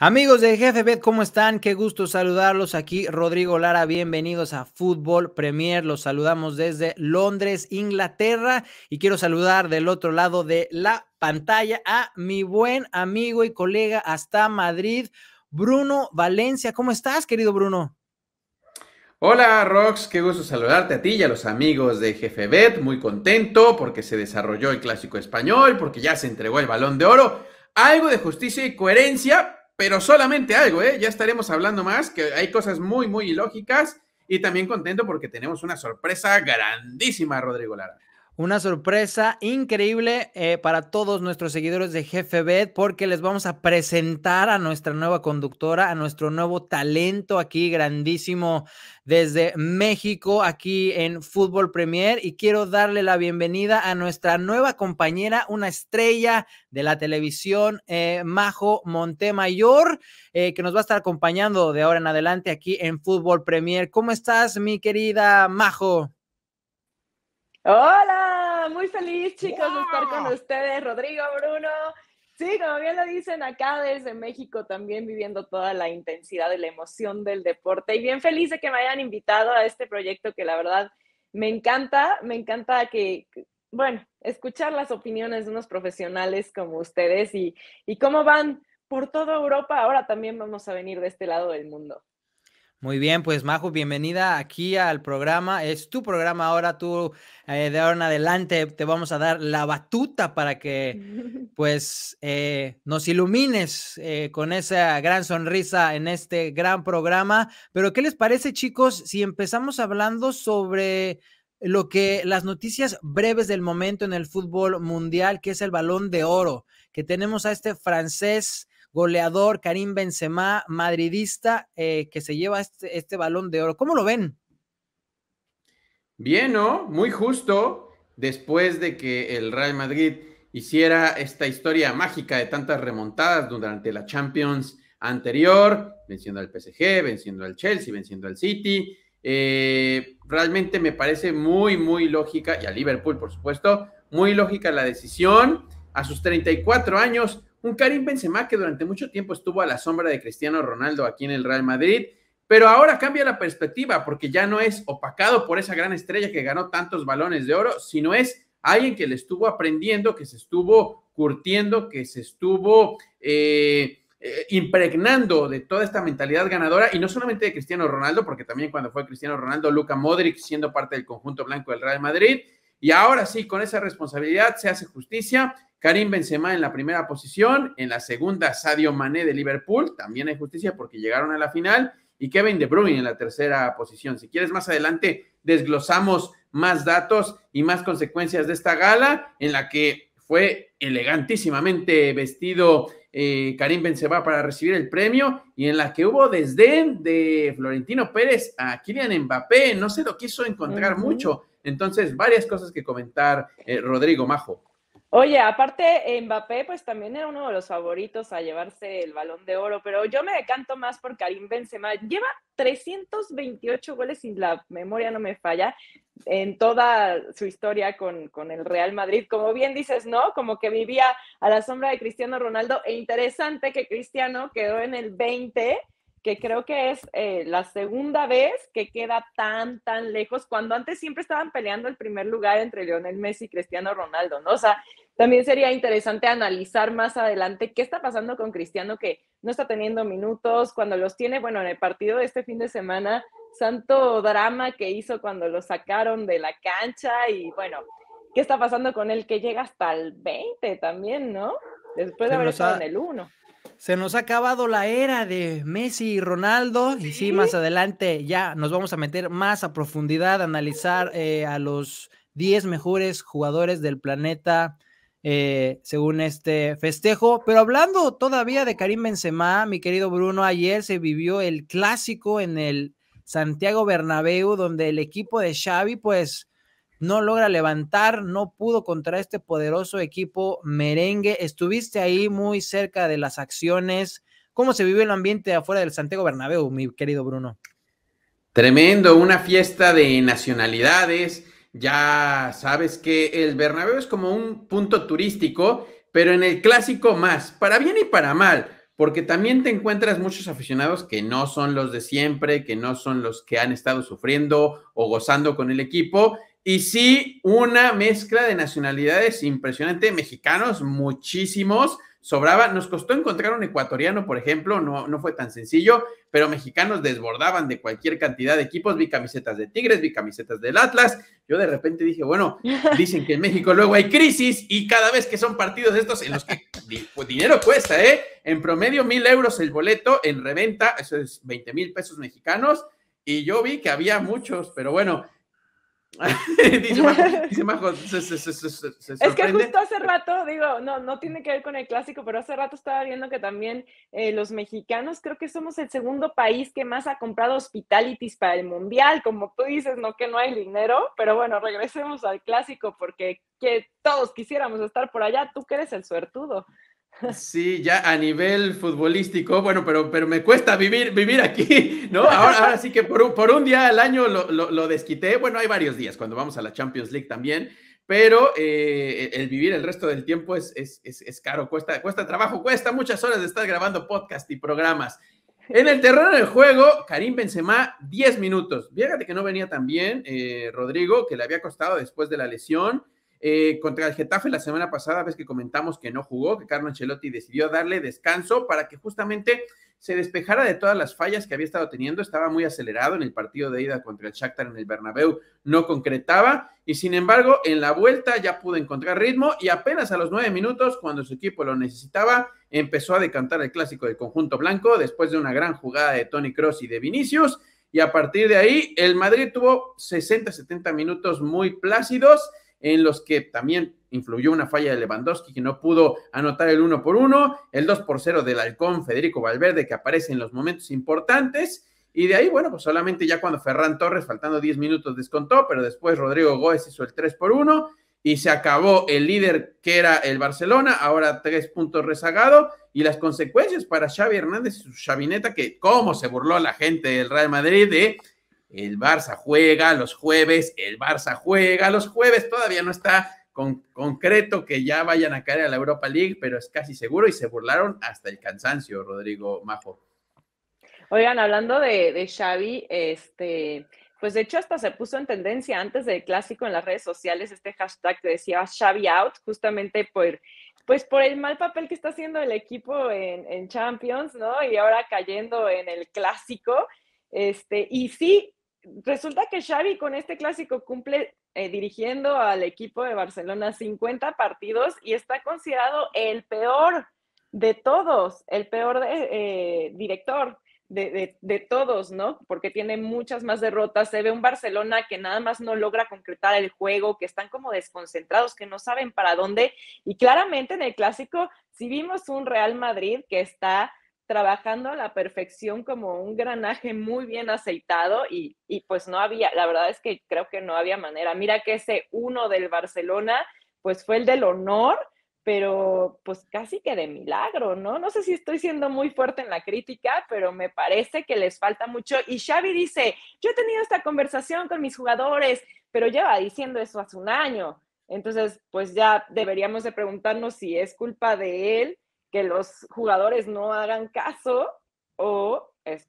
Amigos de Bet, ¿cómo están? Qué gusto saludarlos aquí. Rodrigo Lara, bienvenidos a Fútbol Premier. Los saludamos desde Londres, Inglaterra. Y quiero saludar del otro lado de la pantalla a mi buen amigo y colega hasta Madrid, Bruno Valencia. ¿Cómo estás, querido Bruno? Hola, Rox. Qué gusto saludarte a ti y a los amigos de Bet, Muy contento porque se desarrolló el Clásico Español, porque ya se entregó el Balón de Oro. Algo de justicia y coherencia, pero solamente algo, ¿eh? Ya estaremos hablando más, que hay cosas muy, muy ilógicas y también contento porque tenemos una sorpresa grandísima, Rodrigo Lara. Una sorpresa increíble eh, para todos nuestros seguidores de Jefe Bet, porque les vamos a presentar a nuestra nueva conductora, a nuestro nuevo talento aquí, grandísimo desde México, aquí en Fútbol Premier. Y quiero darle la bienvenida a nuestra nueva compañera, una estrella de la televisión, eh, Majo Montemayor, eh, que nos va a estar acompañando de ahora en adelante aquí en Fútbol Premier. ¿Cómo estás, mi querida Majo? Hola, muy feliz chicos de estar con ustedes, Rodrigo, Bruno. Sí, como bien lo dicen acá desde México, también viviendo toda la intensidad de la emoción del deporte. Y bien feliz de que me hayan invitado a este proyecto que la verdad me encanta, me encanta que, bueno, escuchar las opiniones de unos profesionales como ustedes y, y cómo van por toda Europa. Ahora también vamos a venir de este lado del mundo. Muy bien, pues Majo, bienvenida aquí al programa. Es tu programa ahora, tú eh, de ahora en adelante te vamos a dar la batuta para que pues eh, nos ilumines eh, con esa gran sonrisa en este gran programa. Pero ¿qué les parece chicos si empezamos hablando sobre lo que las noticias breves del momento en el fútbol mundial, que es el balón de oro, que tenemos a este francés goleador Karim Benzema, madridista, eh, que se lleva este, este, balón de oro. ¿Cómo lo ven? Bien, ¿no? Muy justo después de que el Real Madrid hiciera esta historia mágica de tantas remontadas durante la Champions anterior, venciendo al PSG, venciendo al Chelsea, venciendo al City. Eh, realmente me parece muy, muy lógica, y a Liverpool, por supuesto, muy lógica la decisión. A sus 34 años un Karim Benzema que durante mucho tiempo estuvo a la sombra de Cristiano Ronaldo aquí en el Real Madrid, pero ahora cambia la perspectiva porque ya no es opacado por esa gran estrella que ganó tantos balones de oro, sino es alguien que le estuvo aprendiendo, que se estuvo curtiendo, que se estuvo eh, eh, impregnando de toda esta mentalidad ganadora y no solamente de Cristiano Ronaldo, porque también cuando fue Cristiano Ronaldo, Luca Modric siendo parte del conjunto blanco del Real Madrid, y ahora sí, con esa responsabilidad se hace justicia. Karim Benzema en la primera posición, en la segunda Sadio Mané de Liverpool, también hay justicia porque llegaron a la final, y Kevin De Bruyne en la tercera posición. Si quieres más adelante desglosamos más datos y más consecuencias de esta gala en la que fue elegantísimamente vestido eh, Karim Benzema para recibir el premio y en la que hubo desdén de Florentino Pérez a Kylian Mbappé, no sé, lo quiso encontrar mucho entonces, varias cosas que comentar, eh, Rodrigo Majo. Oye, aparte Mbappé pues también era uno de los favoritos a llevarse el balón de oro, pero yo me decanto más por Karim Benzema. Lleva 328 goles, si la memoria no me falla, en toda su historia con, con, el Real Madrid. Como bien dices, ¿no? Como que vivía a la sombra de Cristiano Ronaldo e interesante que Cristiano quedó en el 20 que creo que es eh, la segunda vez que queda tan, tan lejos, cuando antes siempre estaban peleando el primer lugar entre Lionel Messi y Cristiano Ronaldo, ¿no? O sea, también sería interesante analizar más adelante qué está pasando con Cristiano que no está teniendo minutos, cuando los tiene, bueno, en el partido de este fin de semana, santo drama que hizo cuando lo sacaron de la cancha y bueno, qué está pasando con él que llega hasta el 20 también, ¿no? Después de haber estado en el 1 se nos ha acabado la era de Messi y Ronaldo. Y sí, más adelante ya nos vamos a meter más a profundidad, a analizar eh, a los 10 mejores jugadores del planeta eh, según este festejo. Pero hablando todavía de Karim Benzema, mi querido Bruno, ayer se vivió el clásico en el Santiago Bernabéu, donde el equipo de Xavi, pues no logra levantar, no pudo contra este poderoso equipo merengue. Estuviste ahí muy cerca de las acciones. ¿Cómo se vive el ambiente afuera del Santiago Bernabéu, mi querido Bruno? Tremendo, una fiesta de nacionalidades. Ya sabes que el Bernabéu es como un punto turístico, pero en el clásico más, para bien y para mal, porque también te encuentras muchos aficionados que no son los de siempre, que no son los que han estado sufriendo o gozando con el equipo, y sí, una mezcla de nacionalidades impresionante, mexicanos, muchísimos, sobraba, nos costó encontrar un ecuatoriano, por ejemplo, no, no fue tan sencillo, pero mexicanos desbordaban de cualquier cantidad de equipos, vi camisetas de Tigres, vi camisetas del Atlas, yo de repente dije, bueno, dicen que en México luego hay crisis y cada vez que son partidos estos en los que pues, dinero cuesta, ¿eh? En promedio mil euros el boleto, en reventa, eso es 20 mil pesos mexicanos, y yo vi que había muchos, pero bueno, es que justo hace rato, digo, no, no tiene que ver con el clásico, pero hace rato estaba viendo que también eh, los mexicanos creo que somos el segundo país que más ha comprado hospitalities para el mundial, como tú dices, no que no hay dinero, pero bueno, regresemos al clásico porque que todos quisiéramos estar por allá, tú que eres el suertudo. Sí, ya a nivel futbolístico, bueno, pero, pero me cuesta vivir, vivir aquí, ¿no? Ahora, sí que por un, día al año lo, lo, desquité. Bueno, hay varios días cuando vamos a la Champions League también, pero eh, el vivir el resto del tiempo es, es, es, caro, cuesta, cuesta trabajo, cuesta muchas horas de estar grabando podcast y programas. En el terreno del juego, Karim Benzema, 10 minutos. Fíjate que no venía tan bien, eh, Rodrigo, que le había costado después de la lesión. Eh, contra el Getafe la semana pasada, ves que comentamos que no jugó, que Carlo Ancelotti decidió darle descanso para que justamente se despejara de todas las fallas que había estado teniendo, estaba muy acelerado en el partido de ida contra el Shakhtar en el Bernabéu, no concretaba y sin embargo en la vuelta ya pudo encontrar ritmo y apenas a los nueve minutos cuando su equipo lo necesitaba empezó a decantar el clásico del conjunto blanco después de una gran jugada de Tony Cross y de Vinicius y a partir de ahí el Madrid tuvo 60-70 minutos muy plácidos en los que también influyó una falla de Lewandowski que no pudo anotar el 1 por 1, el 2 por 0 del halcón Federico Valverde que aparece en los momentos importantes. Y de ahí, bueno, pues solamente ya cuando Ferran Torres, faltando 10 minutos, descontó, pero después Rodrigo Góez hizo el 3 por 1 y se acabó el líder que era el Barcelona, ahora tres puntos rezagado y las consecuencias para Xavi Hernández y su chavineta que cómo se burló la gente del Real Madrid de el Barça juega los jueves, el Barça juega los jueves, todavía no está concreto que ya vayan a caer a la Europa League, pero es casi seguro y se burlaron hasta el cansancio, Rodrigo Majo. Oigan, hablando de, Xavi, este, pues de hecho hasta se puso en tendencia antes del clásico en las redes sociales este hashtag que decía Xavi out, justamente por pues por el mal papel que está haciendo el equipo en, en, Champions, ¿no? Y ahora cayendo en el clásico. Este, y sí, resulta que Xavi con este clásico cumple eh, dirigiendo al equipo de Barcelona 50 partidos y está considerado el peor de todos, el peor eh, director de, todos, ¿no? Porque tiene muchas más derrotas. Se ve un Barcelona que nada más no logra concretar el juego, que están como desconcentrados, que no saben para dónde. Y claramente en el clásico, si vimos un Real Madrid que está trabajando a la perfección como un granaje muy bien aceitado y, pues no había, la verdad es que creo que no había manera. Mira que ese uno del Barcelona, pues fue el del honor, pero pues casi que de milagro, ¿no? No sé si estoy siendo muy fuerte en la crítica, pero me parece que les falta mucho. Y Xavi dice, yo he tenido esta conversación con mis jugadores, pero lleva diciendo eso hace un año. Entonces, pues ya deberíamos de preguntarnos si es culpa de él que los jugadores no hagan caso o es,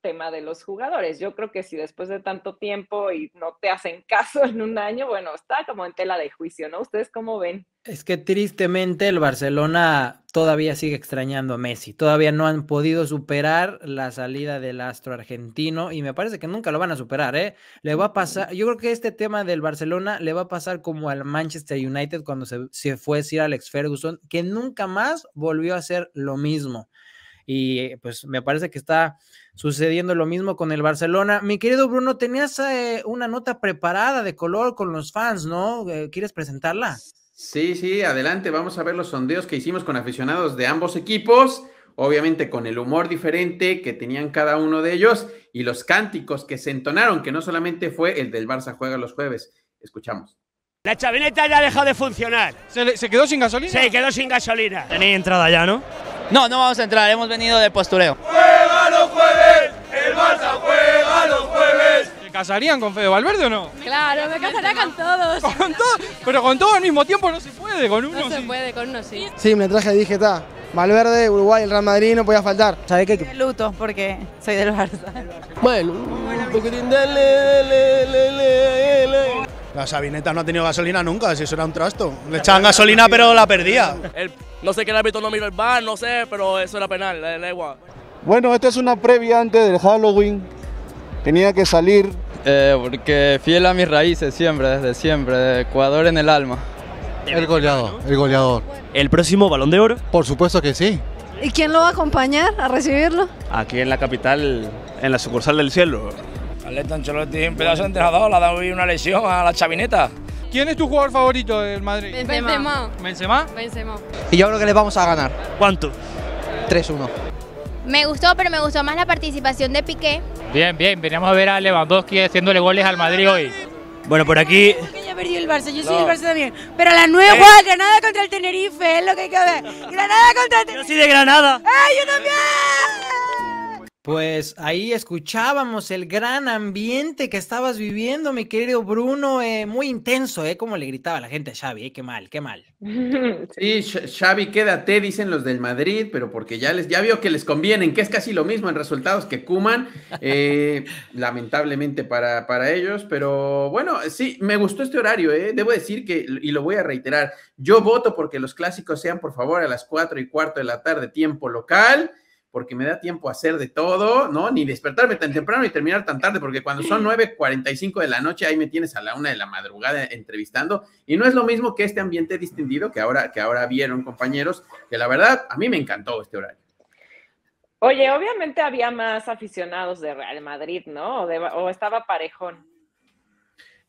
tema de los jugadores. Yo creo que si después de tanto tiempo y no te hacen caso en un año, bueno, está como en tela de juicio, ¿no? ¿Ustedes cómo ven? Es que tristemente el Barcelona todavía sigue extrañando a Messi. Todavía no han podido superar la salida del astro argentino y me parece que nunca lo van a superar, ¿eh? Le va a pasar, yo creo que este tema del Barcelona le va a pasar como al Manchester United cuando se, se fue Sir Alex Ferguson, que nunca más volvió a hacer lo mismo. Y eh, pues me parece que está sucediendo lo mismo con el Barcelona. Mi querido Bruno, tenías eh, una nota preparada de color con los fans, ¿no? Eh, ¿Quieres presentarla? Sí, sí, adelante. Vamos a ver los sondeos que hicimos con aficionados de ambos equipos, obviamente con el humor diferente que tenían cada uno de ellos y los cánticos que se entonaron, que no solamente fue el del Barça juega los jueves. Escuchamos. La chavineta ya ha dejado de funcionar. ¿Se, quedó sin gasolina? Se quedó sin gasolina. Tenéis entrada ya, ¿no? No, no vamos a entrar, hemos venido de postureo. casarían con Fede Valverde o no? Claro, me casaría con todos. ¿Con todos? Pero con todos al mismo tiempo no se puede, con uno No se puede, con uno sí. Sí, me traje dije, está, Valverde, Uruguay, el Real Madrid, no podía faltar. ¿Sabes qué? Luto, porque soy del Barça. Bueno, un poquitín La Sabineta no ha tenido gasolina nunca, si eso era un trasto. Le echaban gasolina pero la perdía. no sé qué el árbitro no miró el bar, no sé, pero eso era penal, la igual. Bueno, esta es una previa antes del Halloween. Tenía que salir eh, porque fiel a mis raíces siempre, desde siempre, Ecuador en el alma. El goleador, el goleador. ¿El próximo balón de oro? Por supuesto que sí. ¿Y quién lo va a acompañar a recibirlo? Aquí en la capital, en la sucursal del cielo. Alex Ancelotti un pedazo de entrenador, le ha dado una lesión a la chavineta. ¿Quién es tu jugador favorito del Madrid? Benzema. Benzema. ¿Benzema? Benzema. Y yo creo que le vamos a ganar. ¿Cuánto? 3-1. Me gustó, pero me gustó más la participación de Piqué. Bien, bien, veníamos a ver a Lewandowski haciéndole goles al Madrid hoy. Bueno, por aquí... ya perdió el Barça, yo soy el Barça también. Pero la nueva, eh. Granada contra el Tenerife, es lo que hay que ver. Granada contra el Tenerife. Yo soy de Granada. ¡Eh, yo también! Pues ahí escuchábamos el gran ambiente que estabas viviendo, mi querido Bruno, eh, muy intenso, ¿eh? Como le gritaba la gente a Xavi, ¿eh? Qué mal, qué mal. Sí, Xavi, quédate, dicen los del Madrid, pero porque ya les, ya vio que les convienen, que es casi lo mismo en resultados que cuman, eh, lamentablemente para, ellos, pero bueno, sí, me gustó este horario, ¿eh? Debo decir que, y lo voy a reiterar, yo voto porque los clásicos sean, por favor, a las cuatro y cuarto de la tarde, tiempo local porque me da tiempo a hacer de todo, ¿no? Ni despertarme tan temprano ni terminar tan tarde, porque cuando son 9.45 de la noche, ahí me tienes a la una de la madrugada entrevistando. Y no es lo mismo que este ambiente distinguido que ahora, que ahora vieron, compañeros, que la verdad, a mí me encantó este horario. Oye, obviamente había más aficionados de Real Madrid, ¿no? O, estaba parejón.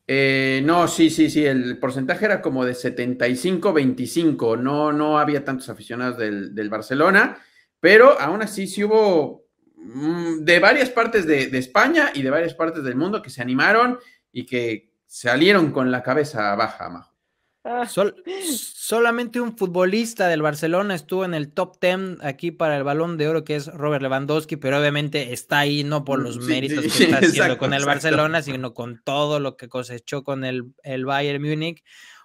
Eh, no, sí, sí, sí, el porcentaje era como de 75-25, no, no había tantos aficionados del, del Barcelona pero aún así sí hubo mm, de varias partes de, España y de varias partes del mundo que se animaron y que salieron con la cabeza baja, Majo. Ah. solamente un futbolista del Barcelona estuvo en el top 10 aquí para el balón de oro, que es Robert Lewandowski, pero obviamente está ahí no por los méritos que está haciendo con el Barcelona, sino con todo lo que cosechó con el, el Bayern Múnich.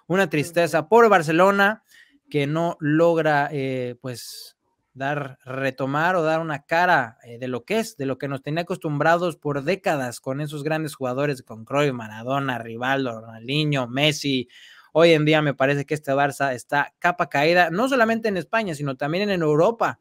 Una tristeza por Barcelona que no logra, eh, pues, dar, retomar o dar una cara eh, de lo que es, de lo que nos tenía acostumbrados por décadas con esos grandes jugadores con Croy, Maradona, Rivaldo, Ronaldinho, Messi. Hoy en día me parece que este Barça está capa caída, no solamente en España, sino también en Europa.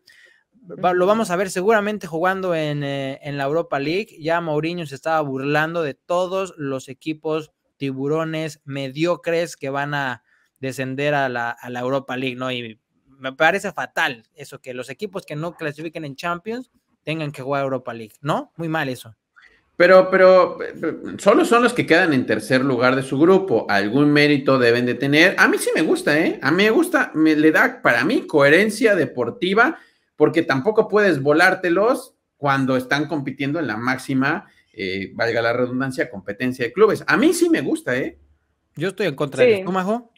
Lo vamos a ver seguramente jugando en, eh, en la Europa League. Ya Mourinho se estaba burlando de todos los equipos tiburones mediocres que van a descender a la, a la Europa League, ¿no? Y me parece fatal eso, que los equipos que no clasifiquen en Champions tengan que jugar Europa League, ¿no? Muy mal eso. Pero, pero, eh, eh, solo son los que quedan en tercer lugar de su grupo. Algún mérito deben de tener. A mí sí me gusta, ¿eh? A mí me gusta, me le da para mí coherencia deportiva, porque tampoco puedes volártelos cuando están compitiendo en la máxima, eh, valga la redundancia, competencia de clubes. A mí sí me gusta, ¿eh? Yo estoy en contra de eso, Majo?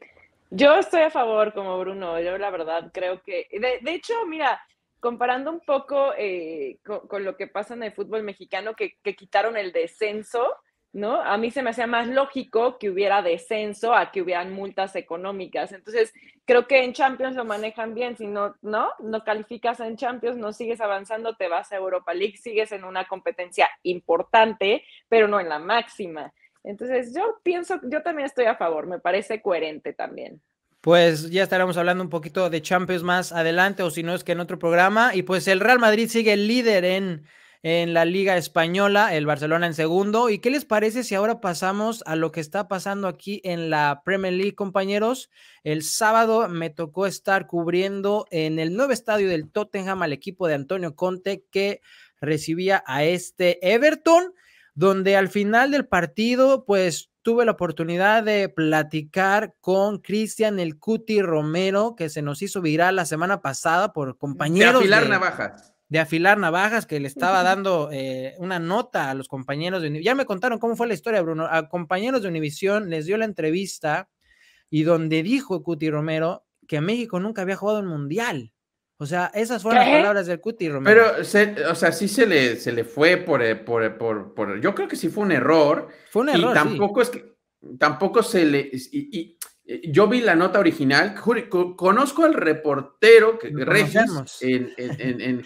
Yo estoy a favor como Bruno, yo la verdad creo que, de, hecho, mira, comparando un poco eh, con, lo que pasa en el fútbol mexicano, que, que quitaron el descenso, ¿no? A mí se me hacía más lógico que hubiera descenso a que hubieran multas económicas. Entonces, creo que en Champions lo manejan bien. Si no, no, no calificas en Champions, no sigues avanzando, te vas a Europa League, sigues en una competencia importante, pero no en la máxima. Entonces yo pienso, yo también estoy a favor, me parece coherente también. Pues ya estaremos hablando un poquito de Champions más adelante o si no es que en otro programa. Y pues el Real Madrid sigue líder en, en la Liga Española, el Barcelona en segundo. ¿Y qué les parece si ahora pasamos a lo que está pasando aquí en la Premier League, compañeros? El sábado me tocó estar cubriendo en el nuevo estadio del Tottenham al equipo de Antonio Conte que recibía a este Everton donde al final del partido, pues tuve la oportunidad de platicar con Cristian El Cuti Romero, que se nos hizo viral la semana pasada por compañeros. De afilar navajas. De afilar navajas, que le estaba dando eh, una nota a los compañeros de Univisión. Ya me contaron cómo fue la historia, Bruno. A compañeros de Univisión les dio la entrevista y donde dijo Cuti Romero que México nunca había jugado en mundial. O sea, esas fueron las palabras del Cuti Romero. Pero, o sea, sí se le, se le fue eh, eh, por, por, Yo creo que sí fue un error. Fue un error. Y tampoco es que. Tampoco se le. Y, eh, yo vi la nota original. Conozco al reportero que Regis en,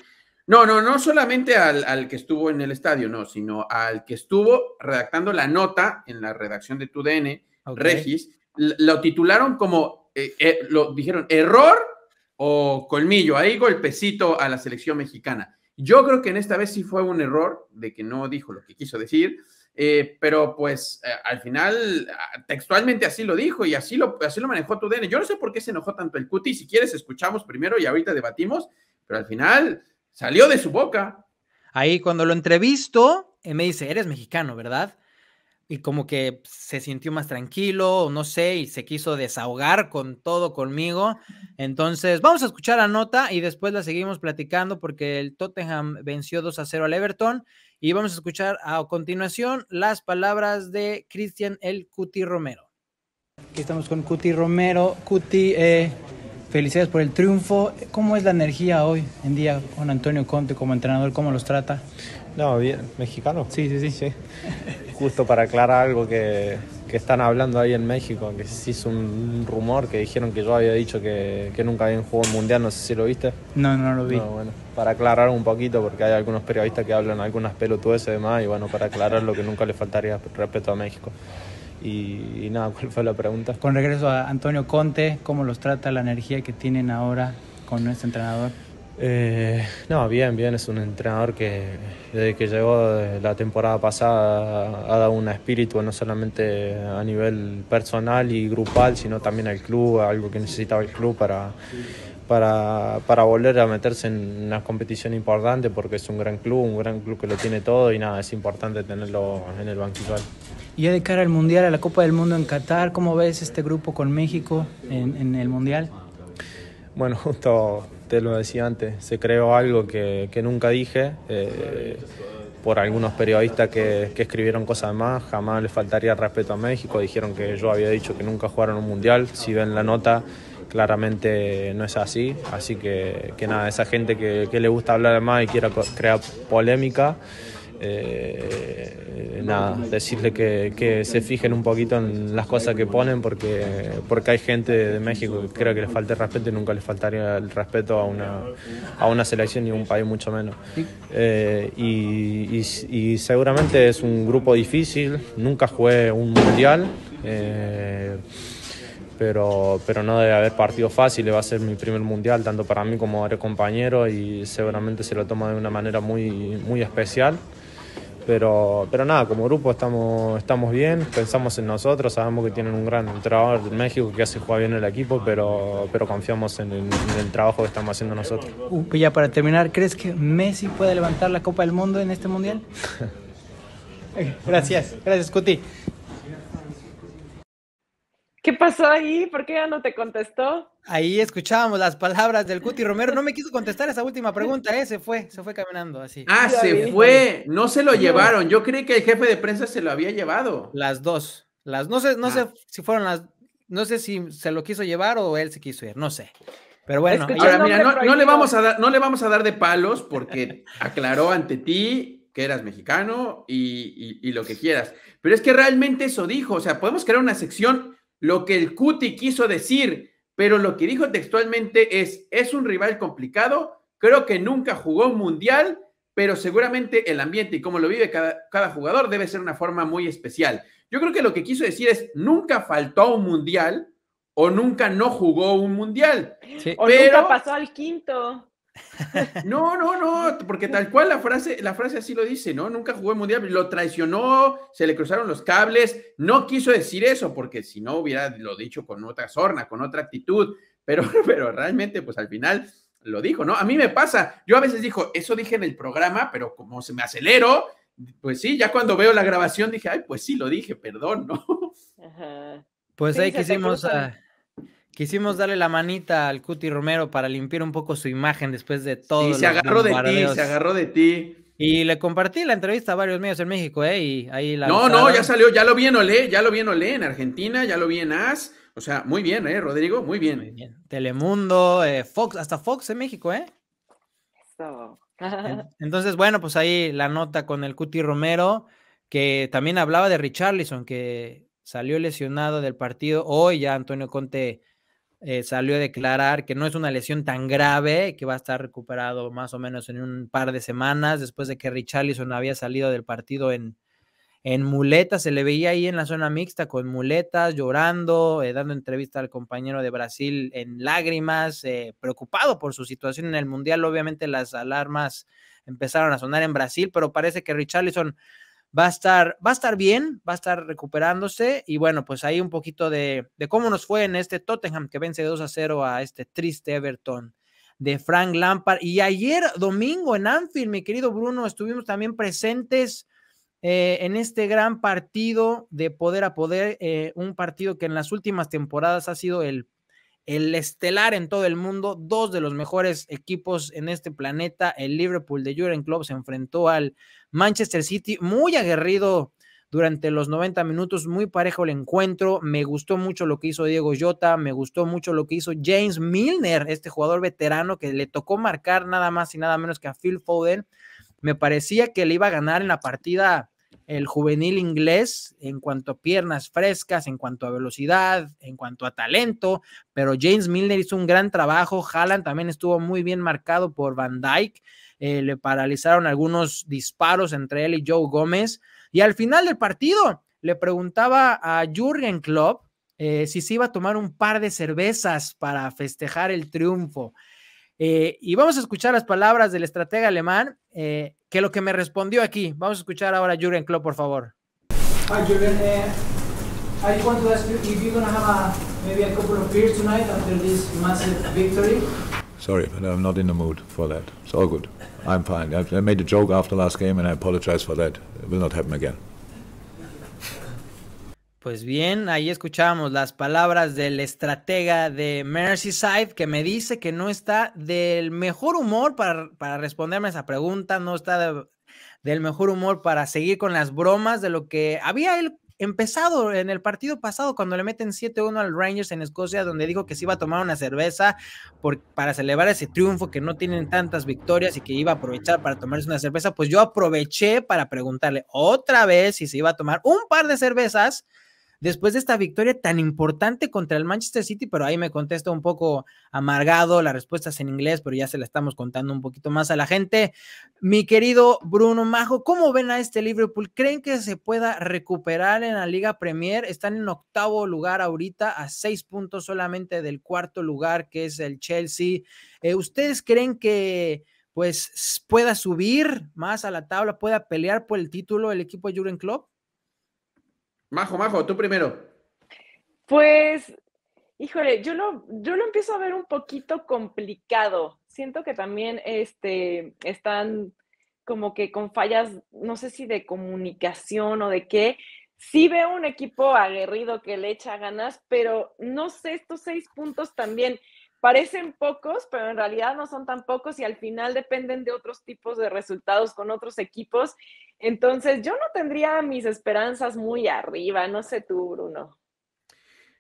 No, no, no solamente al, que estuvo en el estadio, no, sino al que estuvo redactando la nota en la redacción de TUDN, DN, Regis, lo titularon como, lo dijeron, error o colmillo, ahí golpecito a la selección mexicana. Yo creo que en esta vez sí fue un error de que no dijo lo que quiso decir, eh, pero pues eh, al final ah, textualmente así lo dijo y así lo, así lo manejó Tudene. Yo no sé por qué se enojó tanto el Cuti, si quieres escuchamos primero y ahorita debatimos, pero al final salió de su boca. Ahí cuando lo entrevisto, eh, me dice, eres mexicano, ¿verdad? y como que se sintió más tranquilo, o no sé, y se quiso desahogar con todo conmigo. Entonces, vamos a escuchar la nota y después la seguimos platicando porque el Tottenham venció 2 a 0 al Everton y vamos a escuchar a continuación las palabras de Cristian el Cuti Romero. Aquí estamos con Cuti Romero. Cuti, eh, felicidades por el triunfo. ¿Cómo es la energía hoy en día con Antonio Conte como entrenador? ¿Cómo los trata? No, bien, mexicano. Sí, sí, sí. sí. justo para aclarar algo que, están hablando ahí en México, que se hizo un rumor que dijeron que yo había dicho que, nunca habían jugado juego mundial, no sé si lo viste. No, no lo vi. bueno, para aclarar un poquito, porque hay algunos periodistas que hablan algunas pelotudes y demás, y bueno, para aclarar lo que nunca le faltaría respeto a México. Y, y, nada, ¿cuál fue la pregunta? Con regreso a Antonio Conte, ¿cómo los trata la energía que tienen ahora con nuestro entrenador? Eh, no, bien, bien, es un entrenador que desde que llegó eh, la temporada pasada ha dado un espíritu no solamente a nivel personal y grupal, sino también al club, algo que necesitaba el club para, para, volver a meterse en una competición importante, porque es un gran club, un gran club que lo tiene todo y nada, es importante tenerlo en el banquillo. Y de cara al Mundial, a la Copa del Mundo en Qatar, ¿cómo ves este grupo con México en, en el Mundial? Bueno, justo te lo decía antes, se creó algo que, que nunca dije. Eh, por algunos periodistas que, que, escribieron cosas más, jamás le faltaría respeto a México, dijeron que yo había dicho que nunca jugaron un mundial, si ven la nota claramente no es así, así que, que nada, esa gente que, que le gusta hablar más y quiera crear polémica, eh, nada, decirle que, que, se fijen un poquito en las cosas que ponen porque, porque hay gente de México que creo que les falta el respeto y nunca les faltaría el respeto a una, a una selección ni a un país mucho menos. Eh, y, y, seguramente es un grupo difícil, nunca jugué un mundial. Eh, pero, pero no debe haber partido fácil, va a ser mi primer mundial, tanto para mí como para compañero y seguramente se lo toma de una manera muy, muy especial. Pero, pero nada, como grupo estamos, estamos bien, pensamos en nosotros, sabemos que tienen un gran entrenador de México que hace jugar bien el equipo, pero, confiamos en el, trabajo que estamos haciendo nosotros. Y ya para terminar, ¿crees que Messi puede levantar la Copa del Mundo en este Mundial? Eh, gracias, gracias Cuti. ¿Qué pasó ahí? ¿Por qué ya no te contestó? Ahí escuchábamos las palabras del Cuti Romero. No me quiso contestar esa última pregunta, ¿eh? Se fue, se fue caminando así. Ah, se fue. No se lo llevaron. Yo creí que el jefe de prensa se lo había llevado. Las dos. Las, no sé, no sé ah. si fueron las. No sé si se lo quiso llevar o él se quiso ir, no sé. Pero bueno, ahora mira, no, le vamos a dar, no le vamos a dar de palos porque aclaró ante ti que eras mexicano y lo que quieras. Pero es que realmente eso dijo. O sea, podemos crear una sección lo que el Cuti quiso decir, pero lo que dijo textualmente es, es un rival complicado, creo que nunca jugó un mundial, pero seguramente el ambiente y cómo lo vive cada, jugador debe ser una forma muy especial. Yo creo que lo que quiso decir es, nunca faltó un mundial o nunca no jugó un mundial. O nunca pasó al quinto. No, no, no, porque tal cual la frase, la frase así lo dice, ¿no? Nunca jugó mundial, lo traicionó, se le cruzaron los cables, no quiso decir eso, porque si no hubiera lo dicho con otra sorna, con otra actitud, pero, pero realmente, pues al final lo dijo, ¿no? A mí me pasa, yo a veces digo, eso dije en el programa, pero como se me aceleró, pues sí, ya cuando veo la grabación dije, ay, pues sí, lo dije, perdón, ¿no? Pues ahí quisimos Quisimos darle la manita al Cuti Romero para limpiar un poco su imagen después de todo. Y sí, se agarró de ti, se agarró de ti. Y le compartí la entrevista a varios medios en México, ¿eh? Y ahí la. No, no, ya salió, ya lo vi en Olé, ya lo vi en Olé en Argentina, ya lo vi en AS. O sea, muy bien, ¿eh, Rodrigo? Muy bien. Telemundo, eh, Fox, hasta Fox en México, ¿eh? Entonces, bueno, pues ahí la nota con el Cuti Romero, que también hablaba de Richarlison, que salió lesionado del partido. Hoy ya Antonio Conte eh, salió a declarar que no es una lesión tan grave, que va a estar recuperado más o menos en un par de semanas, después de que Richarlison había salido del partido en, en muletas, se le veía ahí en la zona mixta con muletas, llorando, eh, dando entrevista al compañero de Brasil en lágrimas, eh, preocupado por su situación en el Mundial. Obviamente las alarmas empezaron a sonar en Brasil, pero parece que Richarlison va a estar, va a estar bien, va a estar recuperándose. Y bueno, pues ahí un poquito de, de cómo nos fue en este Tottenham que vence 2 a 0 a este triste Everton de Frank Lampard. Y ayer domingo en Anfield, mi querido Bruno, estuvimos también presentes eh, en este gran partido de poder a poder, eh, un partido que en las últimas temporadas ha sido el el estelar en todo el mundo, dos de los mejores equipos en este planeta, el Liverpool de Jurgen Klopp se enfrentó al Manchester City, muy aguerrido durante los 90 minutos, muy parejo el encuentro, me gustó mucho lo que hizo Diego Jota, me gustó mucho lo que hizo James Milner, este jugador veterano que le tocó marcar nada más y nada menos que a Phil Foden, me parecía que le iba a ganar en la partida el juvenil inglés en cuanto a piernas frescas, en cuanto a velocidad, en cuanto a talento, pero James Milner hizo un gran trabajo, Haaland también estuvo muy bien marcado por Van Dyke, eh, le paralizaron algunos disparos entre él y Joe Gómez, y al final del partido le preguntaba a Jürgen Klopp eh, si se iba a tomar un par de cervezas para festejar el triunfo. Eh, y vamos a escuchar las palabras del estratega alemán, eh, que lo que me respondió aquí. Vamos a escuchar ahora a Jürgen Klopp, por favor. Hi Jürgen, eh, I want to ask you if you're going to have a, maybe a couple of beers tonight after this massive victory. Sorry, but I'm not in the mood for that. It's all good. I'm fine. I made a joke after last game and I apologize for that. It will not happen again. Pues bien, ahí escuchábamos las palabras del estratega de Merseyside que me dice que no está del mejor humor para, para responderme esa pregunta, no está del mejor humor para seguir con las bromas de lo que había él empezado en el partido pasado cuando le meten 7-1 al Rangers en Escocia, donde dijo que se iba a tomar una cerveza para celebrar ese triunfo, que no tienen tantas victorias y que iba a aprovechar para tomarse una cerveza, pues yo aproveché para preguntarle otra vez si se iba a tomar un par de cervezas después de esta victoria tan importante contra el Manchester City, pero ahí me contesto un poco amargado, la respuesta es en inglés, pero ya se la estamos contando un poquito más a la gente. Mi querido Bruno Majo, ¿cómo ven a este Liverpool? ¿Creen que se pueda recuperar en la Liga Premier? Están en octavo lugar ahorita, a seis puntos solamente del cuarto lugar, que es el Chelsea. Eh, ¿Ustedes creen que pues pueda subir más a la tabla, pueda pelear por el título el equipo de Jurgen Klopp? Majo, Majo, tú primero. Pues, híjole, yo lo, yo lo empiezo a ver un poquito complicado. Siento que también este, están como que con fallas, no sé si de comunicación o de qué. Sí veo un equipo aguerrido que le echa ganas, pero no sé, estos seis puntos también parecen pocos, pero en realidad no son tan pocos y al final dependen de otros tipos de resultados con otros equipos. Entonces, yo no tendría mis esperanzas muy arriba, no sé tú, Bruno.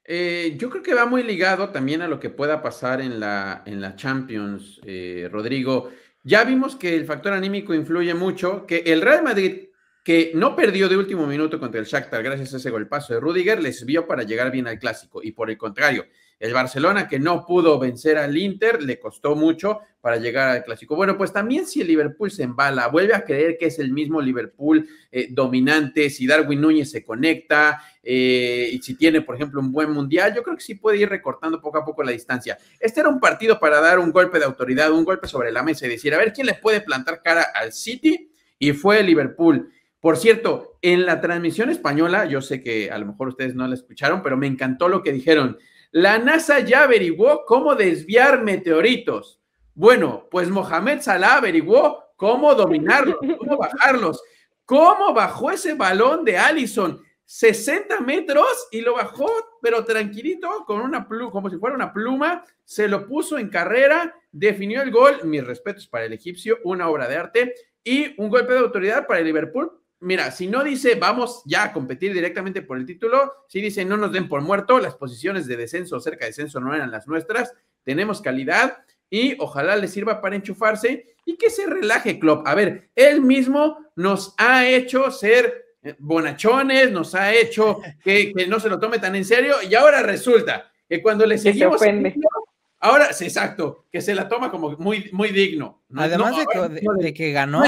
Eh, yo creo que va muy ligado también a lo que pueda pasar en la, en la Champions, eh, Rodrigo. Ya vimos que el factor anímico influye mucho, que el Real Madrid, que no perdió de último minuto contra el Shakhtar gracias a ese golpazo de Rudiger, les vio para llegar bien al clásico. Y por el contrario, el Barcelona que no pudo vencer al Inter, le costó mucho para llegar al clásico. Bueno, pues también si el Liverpool se embala, vuelve a creer que es el mismo Liverpool eh, dominante, si Darwin Núñez se conecta eh, y si tiene, por ejemplo, un buen mundial, yo creo que sí puede ir recortando poco a poco la distancia. Este era un partido para dar un golpe de autoridad, un golpe sobre la mesa y decir, a ver quién les puede plantar cara al City y fue el Liverpool. Por cierto, en la transmisión española, yo sé que a lo mejor ustedes no la escucharon, pero me encantó lo que dijeron. La NASA ya averiguó cómo desviar meteoritos. Bueno, pues Mohamed Salah averiguó cómo dominarlos, cómo bajarlos. ¿Cómo bajó ese balón de Allison? 60 metros y lo bajó, pero tranquilito, con una pluma, como si fuera una pluma, se lo puso en carrera, definió el gol, mis respetos para el egipcio, una obra de arte, y un golpe de autoridad para el Liverpool, mira, si no dice vamos ya a competir directamente por el título, si dice no nos den por muerto, las posiciones de descenso o cerca de descenso no eran las nuestras, tenemos calidad y ojalá le sirva para enchufarse y que se relaje Klopp. A ver, él mismo nos ha hecho ser eh, bonachones, nos ha hecho que, no se lo tome tan en serio y ahora resulta que cuando le seguimos... Ahora, sí, exacto, que se la toma como muy, muy digno. Además de, que, ganó.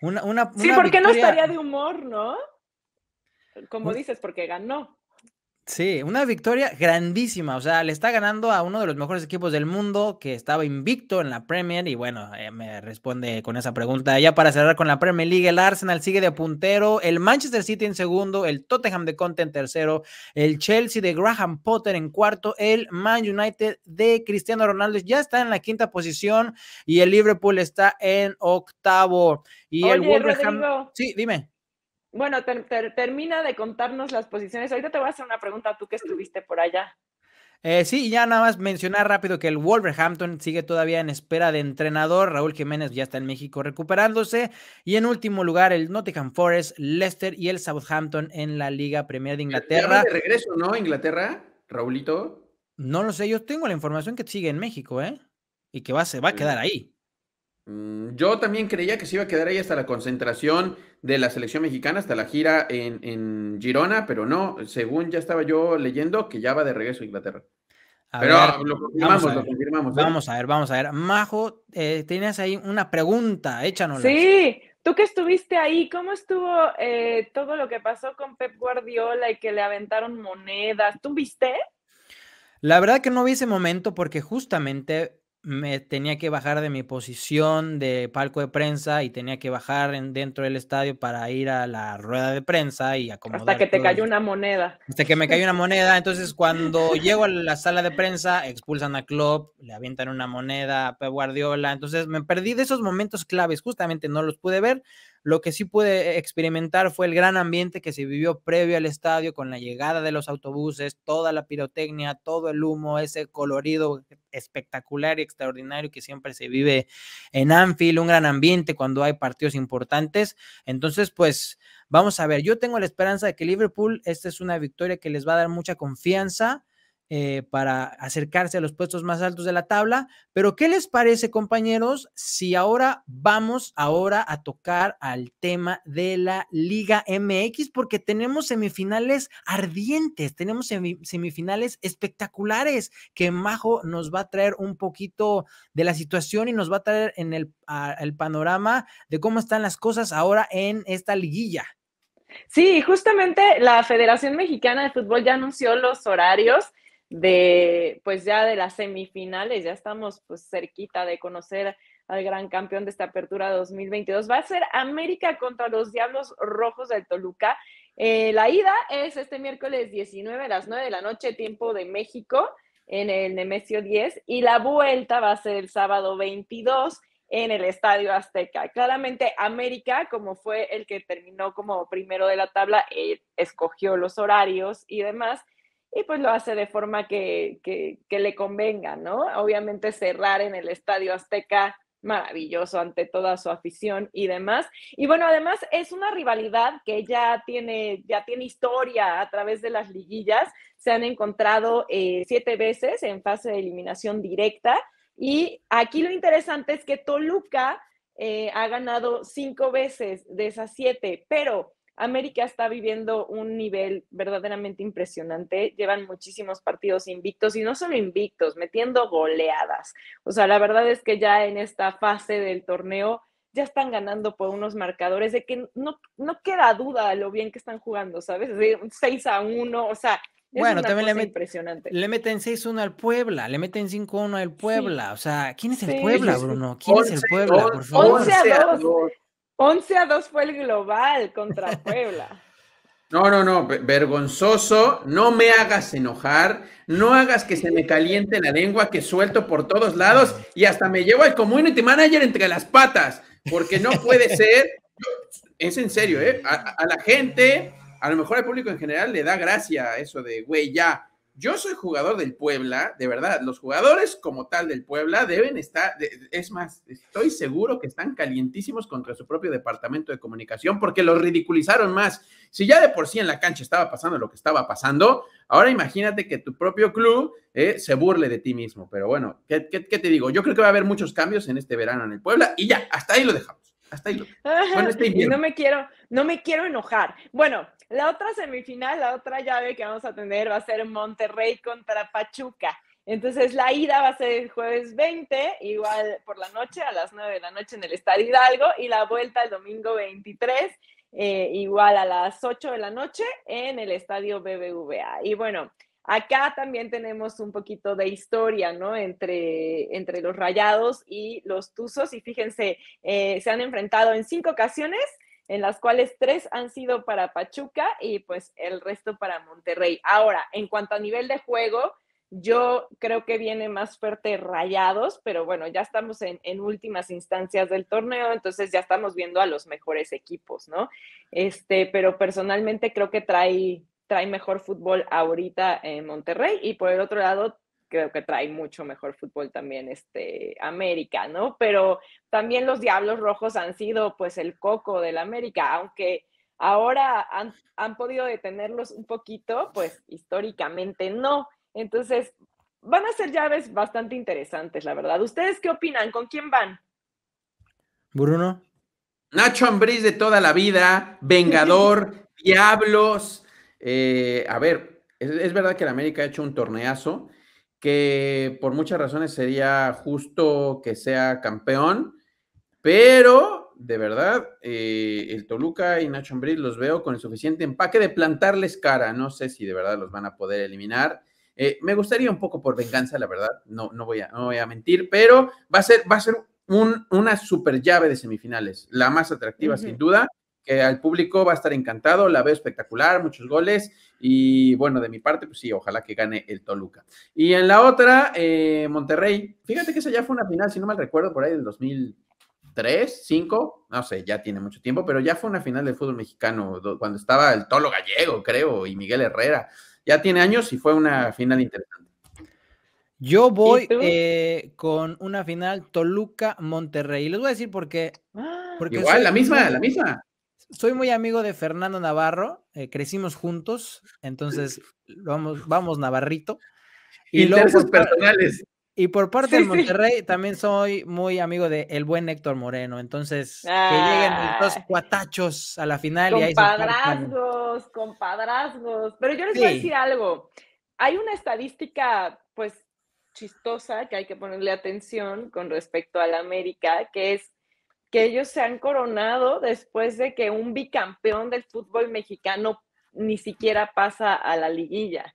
Una, sí, porque no estaría de humor, no? Como dices, porque ganó. Sí, una victoria grandísima. O sea, le está ganando a uno de los mejores equipos del mundo que estaba invicto en la Premier. Y bueno, eh, me responde con esa pregunta. Ya para cerrar con la Premier League, el Arsenal sigue de puntero, el Manchester City en segundo, el Tottenham de Conte en tercero, el Chelsea de Graham Potter en cuarto, el Man United de Cristiano Ronaldo ya está en la quinta posición y el Liverpool está en octavo. Y el Wolverhampton. Sí, dime bueno, termina de contarnos las posiciones. Ahorita te voy a hacer una pregunta tú que estuviste por allá. Eh, sí, ya nada más mencionar rápido que el Wolverhampton sigue todavía en espera de entrenador. Raúl Jiménez ya está en México recuperándose. Y en último lugar, el Nottingham Forest, Leicester y el Southampton en la Liga Premier de Inglaterra. de regreso, ¿no? Inglaterra, Raulito. No lo sé, yo tengo la información que sigue en México, ¿eh? Y que va, se va a quedar mm. ahí. Mm, yo también creía que se iba a quedar ahí hasta la concentración de la selección mexicana, hasta la gira en, Girona, pero no, según ya estaba yo leyendo, que ya va de regreso a Inglaterra. pero lo confirmamos, lo confirmamos. ¿eh? Vamos a ver, vamos a ver. Majo, eh, tienes ahí una pregunta, échanos. Sí, tú que estuviste ahí, ¿cómo estuvo eh, todo lo que pasó con Pep Guardiola y que le aventaron monedas? ¿Tú viste? La verdad que no vi ese momento porque justamente me tenía que bajar de mi posición de palco de prensa y tenía que bajar dentro del estadio para ir a la rueda de prensa y acomodar. Hasta que te cayó una moneda. Hasta que me cayó una moneda. Entonces, cuando llego a la sala de prensa, expulsan a Klopp, le avientan una moneda a Guardiola. Entonces, me perdí de esos momentos claves. Justamente no los pude ver. Lo que sí pude experimentar fue el gran ambiente que se vivió previo al estadio con la llegada de los autobuses, toda la pirotecnia, todo el humo, ese colorido espectacular y extraordinario que siempre se vive en Anfield, un gran ambiente cuando hay partidos importantes. Entonces, pues vamos a ver, yo tengo la esperanza de que Liverpool, esta es una victoria que les va a dar mucha confianza eh, para acercarse a los puestos más altos de la tabla. Pero, ¿qué les parece, compañeros, si ahora vamos ahora a tocar al tema de la Liga MX? Porque tenemos semifinales ardientes, tenemos semifinales espectaculares que Majo nos va a traer un poquito de la situación y nos va a traer en el, el panorama de cómo están las cosas ahora en esta liguilla. Sí, justamente la Federación Mexicana de Fútbol ya anunció los horarios de, pues ya de las semifinales, ya estamos pues cerquita de conocer al gran campeón de esta apertura 2022. Va a ser América contra los Diablos Rojos del Toluca. Eh, la ida es este miércoles 19 a las 9 de la noche, tiempo de México, en el Nemesio 10, y la vuelta va a ser el sábado 22 en el Estadio Azteca. Claramente América, como fue el que terminó como primero de la tabla, eh, escogió los horarios y demás y pues lo hace de forma que, que, le convenga, ¿no? Obviamente cerrar en el Estadio Azteca, maravilloso ante toda su afición y demás. Y bueno, además es una rivalidad que ya tiene, ya tiene historia a través de las liguillas. Se han encontrado eh, siete veces en fase de eliminación directa. Y aquí lo interesante es que Toluca eh, ha ganado cinco veces de esas siete, pero América está viviendo un nivel verdaderamente impresionante. Llevan muchísimos partidos invictos y no solo invictos, metiendo goleadas. O sea, la verdad es que ya en esta fase del torneo ya están ganando por unos marcadores de que no, no queda duda de lo bien que están jugando, ¿sabes? De 6 a 1, o sea, es bueno, también impresionante. le meten 6-1 al Puebla, le meten 5-1 al Puebla. O sea, ¿quién es el Puebla, Bruno? ¿Quién es el Puebla, por favor? 11 a 2. 11 a 2 fue el global contra Puebla. No, no, no, vergonzoso, no me hagas enojar, no hagas que se me caliente la lengua que suelto por todos lados y hasta me llevo al community manager entre las patas, porque no puede ser, es en serio, ¿eh? a, a la gente, a lo mejor al público en general le da gracia eso de, güey, ya, yo soy jugador del Puebla, de verdad, los jugadores como tal del Puebla deben estar, es más, estoy seguro que están calientísimos contra su propio departamento de comunicación porque los ridiculizaron más. Si ya de por sí en la cancha estaba pasando lo que estaba pasando, ahora imagínate que tu propio club eh, se burle de ti mismo. Pero bueno, qué te digo? Yo creo que va a haber muchos cambios en este verano en el Puebla y ya, hasta ahí lo dejamos. no me quiero, no me quiero enojar. Bueno, la otra semifinal, la otra llave que vamos a tener va a ser Monterrey contra Pachuca. Entonces la ida va a ser el jueves 20, igual por la noche, a las 9 de la noche en el Estadio Hidalgo, y la vuelta el domingo 23, eh, igual a las 8 de la noche en el Estadio BBVA. Y bueno, Acá también tenemos un poquito de historia, ¿no? Entre, entre los rayados y los tuzos. Y fíjense, eh, se han enfrentado en cinco ocasiones, en las cuales tres han sido para Pachuca y pues el resto para Monterrey. Ahora, en cuanto a nivel de juego, yo creo que viene más fuerte rayados, pero bueno, ya estamos en, en, últimas instancias del torneo, entonces ya estamos viendo a los mejores equipos, ¿no? Este, pero personalmente creo que trae, trae mejor fútbol ahorita en Monterrey y por el otro lado creo que trae mucho mejor fútbol también este América, ¿no? Pero también los Diablos Rojos han sido pues el coco del América, aunque ahora han, han podido detenerlos un poquito, pues históricamente no. Entonces, van a ser llaves bastante interesantes, la verdad. ¿Ustedes qué opinan? ¿Con quién van? Bruno. Nacho Ambriz de toda la vida, Vengador, Diablos, eh, a ver, es, verdad que el América ha hecho un torneazo que por muchas razones sería justo que sea campeón, pero de verdad, eh, el Toluca y Nacho Ambriz los veo con el suficiente empaque de plantarles cara. No sé si de verdad los van a poder eliminar. Eh, me gustaría un poco por venganza, la verdad, no, no, voy, a, voy a mentir, pero va a ser, va a ser una super llave de semifinales, la más atractiva sin duda al público va a estar encantado, la veo espectacular, muchos goles y bueno, de mi parte, pues sí, ojalá que gane el Toluca. Y en la otra, eh, Monterrey, fíjate que esa ya fue una final, si no mal recuerdo, por ahí del 2003, 5, no sé, ya tiene mucho tiempo, pero ya fue una final del fútbol mexicano, cuando estaba el Tolo Gallego, creo, y Miguel Herrera, ya tiene años y fue una final interesante. Yo voy eh, con una final Toluca-Monterrey. Les voy a decir por qué. Ah. Porque Igual, la misma, la misma soy muy amigo de Fernando Navarro, eh, crecimos juntos, entonces vamos, vamos Navarrito. Y personales. Y por parte del de Monterrey también soy muy amigo de el buen Héctor Moreno, entonces que lleguen los ah. cuatachos a la final. Compadrazgos, compadrazgos. Pero yo les voy a decir algo. Hay una estadística, pues chistosa que hay que ponerle atención con respecto a la América, que es que ellos se han coronado después de que un bicampeón del fútbol mexicano ni siquiera pasa a la liguilla.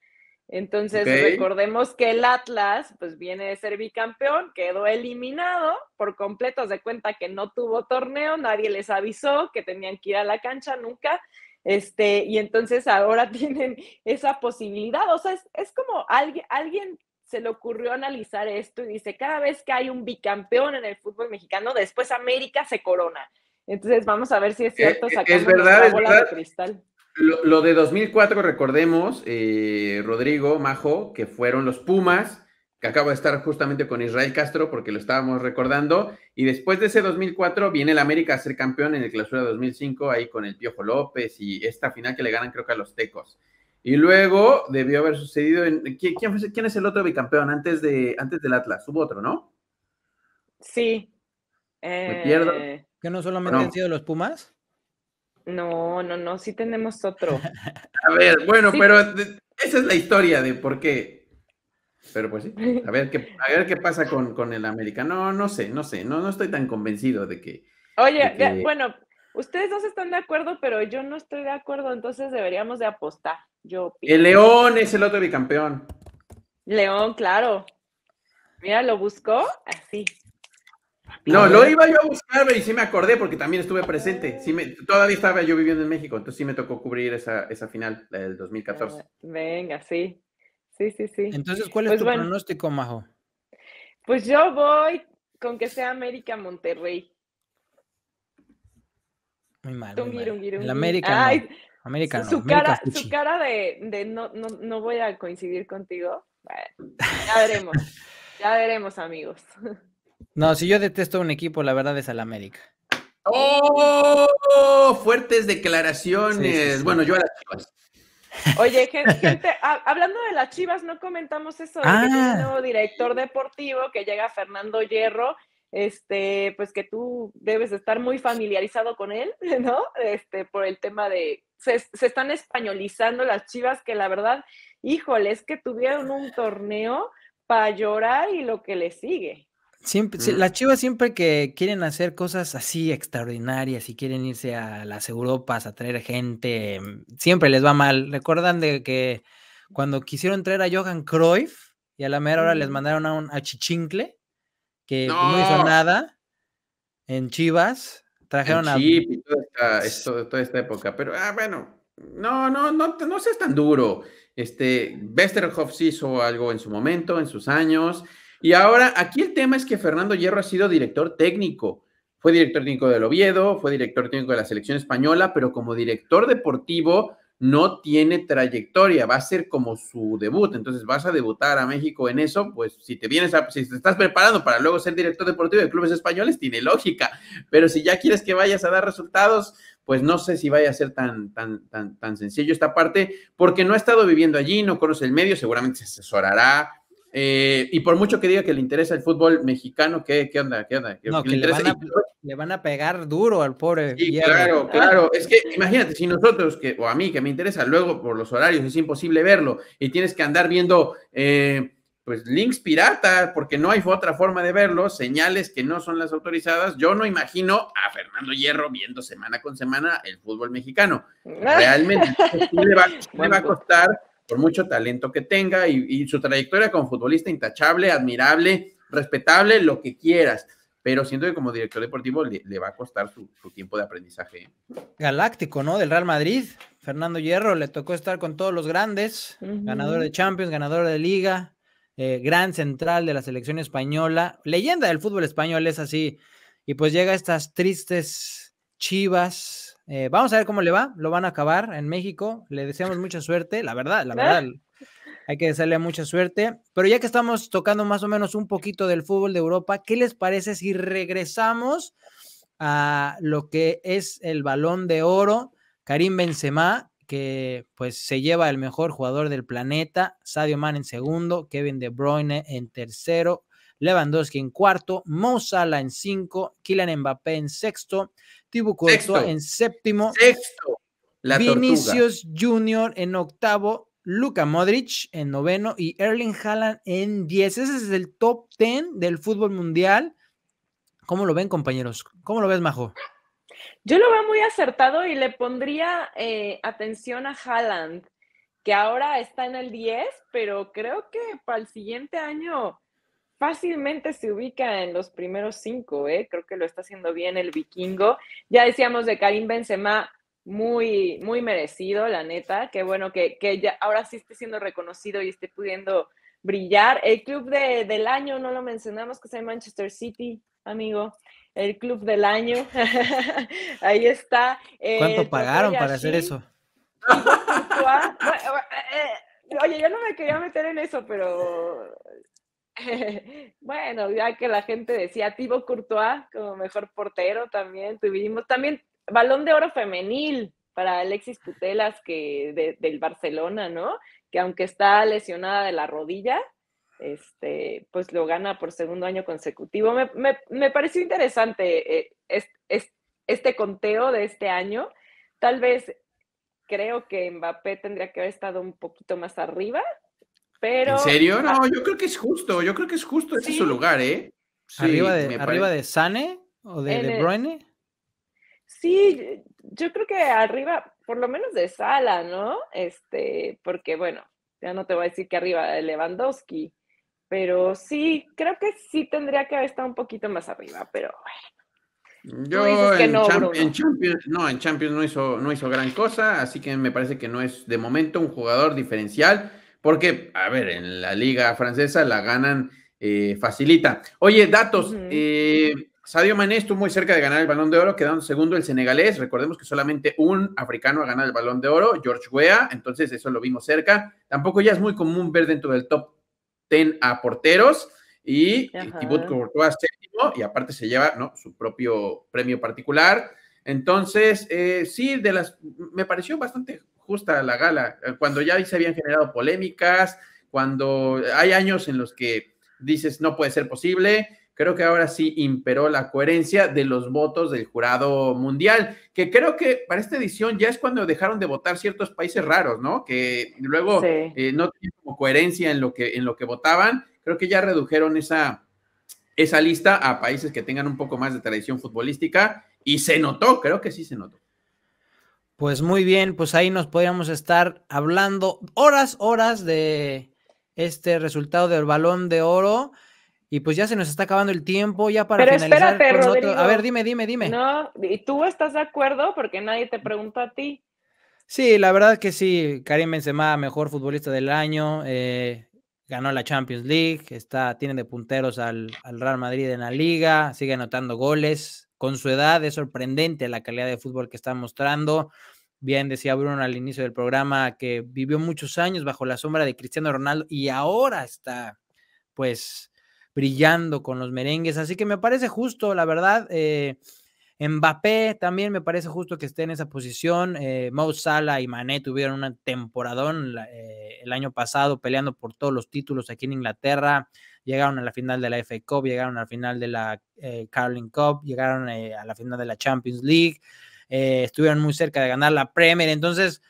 Entonces, recordemos que el Atlas, pues viene de ser bicampeón, quedó eliminado por completo, de cuenta que no tuvo torneo, nadie les avisó que tenían que ir a la cancha nunca, este, y entonces ahora tienen esa posibilidad, o sea, es, es como alguien, alguien se le ocurrió analizar esto y dice, cada vez que hay un bicampeón en el fútbol mexicano, después América se corona. Entonces vamos a ver si es eh, cierto. Eh, es verdad, De cristal. Lo, de 2004, recordemos, eh, Rodrigo, Majo, que fueron los Pumas, que acabo de estar justamente con Israel Castro porque lo estábamos recordando, y después de ese 2004 viene el América a ser campeón en el clausura 2005, ahí con el Piojo López y esta final que le ganan creo que a los Tecos. Y luego debió haber sucedido en. ¿Quién, es el otro bicampeón antes, de, antes del Atlas? Hubo otro, ¿no? Sí. Eh, ¿Que no solamente han sido los Pumas? No, no, no, sí tenemos otro. a ver, bueno, pero esa es la historia de por qué. Pero pues sí, a ver qué, a ver qué pasa con, el América. No, no sé, no sé, no, no estoy tan convencido de que. Oye, bueno, ustedes dos están de acuerdo, pero yo no estoy de acuerdo, entonces deberíamos de apostar el León es el otro bicampeón. León, claro. Mira, lo buscó así. No, lo iba yo a buscar y sí me acordé porque también estuve presente. me, todavía estaba yo viviendo en México, entonces sí me tocó cubrir esa, final, del 2014. Ah, venga, sí. Sí, sí, sí. Entonces, ¿cuál es pues tu pronóstico, Majo? Pues yo voy con que sea América Monterrey. Muy mal. América. América no, su, cara, su cara de, no, no, no, voy a coincidir contigo. ya veremos. ya veremos, amigos. No, si yo detesto un equipo, la verdad es al América. ¡Oh! Fuertes declaraciones. Bueno, yo a las chivas. Oye, gente, hablando de las chivas, no comentamos eso. Ah. nuevo director deportivo que llega Fernando Hierro este, pues que tú debes estar muy familiarizado con él, ¿no? Este, por el tema de se, están españolizando las Chivas que la verdad, híjole, es que tuvieron un torneo para llorar y lo que le sigue. Siempre, mm. Las chivas siempre que quieren hacer cosas así extraordinarias y quieren irse a las Europas a traer gente, mm, siempre les va mal. Recuerdan de que cuando quisieron traer a Johan Cruyff y a la mera hora les mm. mandaron a un achichincle que no hizo nada en Chivas. Trajeron a chip y toda esta, toda esta época, pero ah, bueno, no, no, no, no seas tan duro. Este, Westerhoff sí hizo algo en su momento, en sus años. Y ahora, aquí el tema es que Fernando Hierro ha sido director técnico. Fue director técnico del Oviedo, fue director técnico de la selección española, pero como director deportivo, no tiene trayectoria, va a ser como su debut, entonces vas a debutar a México en eso, pues si te vienes a, si te estás preparando para luego ser director deportivo de clubes españoles, tiene lógica, pero si ya quieres que vayas a dar resultados, pues no sé si vaya a ser tan, tan, tan, tan sencillo esta parte, porque no ha estado viviendo allí, no conoce el medio, seguramente se asesorará, eh, y por mucho que diga que le interesa el fútbol mexicano, ¿qué, onda? ¿Qué onda? le, van a, pegar duro al pobre. Sí, claro, ah. claro. Es que imagínate, si nosotros, que, o a mí que me interesa, luego por los horarios es imposible verlo y tienes que andar viendo, eh, pues, links piratas porque no hay otra forma de verlo, señales que no son las autorizadas. Yo no imagino a Fernando Hierro viendo semana con semana el fútbol mexicano. Realmente, le va, le va a costar por mucho talento que tenga y, su trayectoria como futbolista intachable, admirable, respetable, lo que quieras pero siento que como director deportivo le, va a costar su, tiempo de aprendizaje. Galáctico, ¿no? Del Real Madrid. Fernando Hierro le tocó estar con todos los grandes, ganador de Champions, ganador de Liga, eh, gran central de la selección española, leyenda del fútbol español, es así. Y pues llega estas tristes chivas, eh, vamos a ver cómo le va. Lo van a acabar en México. Le deseamos mucha suerte. La verdad, la verdad. Hay que desearle mucha suerte. Pero ya que estamos tocando más o menos un poquito del fútbol de Europa, ¿qué les parece si regresamos a lo que es el balón de oro? Karim Benzema, que pues se lleva el mejor jugador del planeta, Sadio Man en segundo, Kevin De Bruyne en tercero, Lewandowski en cuarto, Mo en cinco, Kylian Mbappé en sexto, Thibaut Courtois en séptimo, Vinicius Junior en octavo, Luka Modric en noveno y Erling Haaland en diez. Ese es el top ten del fútbol mundial. ¿Cómo lo ven, compañeros? ¿Cómo lo ves, Majo? Yo lo veo muy acertado y le pondría eh, atención a Haaland, que ahora está en el diez, pero creo que para el siguiente año fácilmente se ubica en los primeros cinco, ¿eh? creo que lo está haciendo bien el vikingo. Ya decíamos de Karim Benzema, muy, muy merecido, la neta, qué bueno que, ya ahora sí esté siendo reconocido y esté pudiendo brillar. El club del año, no lo mencionamos, que es el Manchester City, amigo. El club del año. Ahí está. ¿Cuánto pagaron para hacer eso? Oye, yo no me quería meter en eso, pero bueno, ya que la gente decía Tibo Courtois como mejor portero también tuvimos. También balón de oro femenil para Alexis Putelas que del Barcelona, ¿no? Que aunque está lesionada de la rodilla, este, pues lo gana por segundo año consecutivo. Me, pareció interesante eh, es este conteo de este año. Tal vez creo que Mbappé tendría que haber estado un poquito más arriba, ¿En serio? No, ah yo creo que es justo, yo creo que es justo, ese su lugar, ¿eh? ¿Arriba, de, arriba de Sane o de De Sí, yo creo que arriba, por lo menos de Sala, ¿no? Este, porque bueno, ya no te voy a decir que arriba de Lewandowski, pero sí, creo que sí tendría que haber estado un poquito más arriba, pero bueno. Yo en, Champions, en, Champions, no, Champions hizo, no hizo gran cosa, así que me parece que no es de momento un jugador diferencial porque, a ver, en la liga francesa la ganan eh, facilita. Oye, datos. Eh, Sadio Mané estuvo muy cerca de ganar el balón de oro, quedando segundo el senegalés. Recordemos que solamente un africano ha ganado el balón de oro, George Weah, entonces eso lo vimos cerca. Tampoco ya es muy común ver dentro del top 10 a porteros y eh, Thibaut Courtois séptimo, y aparte se lleva ¿no? su propio premio particular. Entonces, sí, de las, me pareció bastante justa la gala, eh, cuando ya se habían generado polémicas, cuando hay años en los que dices no puede ser posible, creo que ahora sí imperó la coherencia de los votos del jurado mundial, que creo que para esta edición ya es cuando dejaron de votar ciertos países raros, ¿no? Que luego eh, no tienen coherencia en lo que en lo que votaban. Creo que ya redujeron esa esa lista a países que tengan un poco más de tradición futbolística y se notó, creo que sí se notó. Pues muy bien, pues ahí nos podríamos estar hablando horas, horas de este resultado del balón de oro. Y pues ya se nos está acabando el tiempo, ya para Pero espérate, A ver, dime, dime, dime. No, ¿y tú estás de acuerdo? Porque nadie te pregunta a ti. Sí, la verdad que sí, Karim Benzema, mejor futbolista del año, eh, ganó la Champions League, está, tiene de punteros al, al Real Madrid en la liga, sigue anotando goles, con su edad es sorprendente la calidad de fútbol que está mostrando. Bien decía Bruno al inicio del programa que vivió muchos años bajo la sombra de Cristiano Ronaldo y ahora está pues brillando con los merengues. Así que me parece justo, la verdad. Eh, Mbappé también me parece justo que esté en esa posición. Eh, Mo y Mané tuvieron una temporadón eh, el año pasado peleando por todos los títulos aquí en Inglaterra llegaron a la final de la FA Cup, llegaron a la final de la eh, Carling Cup, llegaron eh, a la final de la Champions League, eh, estuvieron muy cerca de ganar la Premier, entonces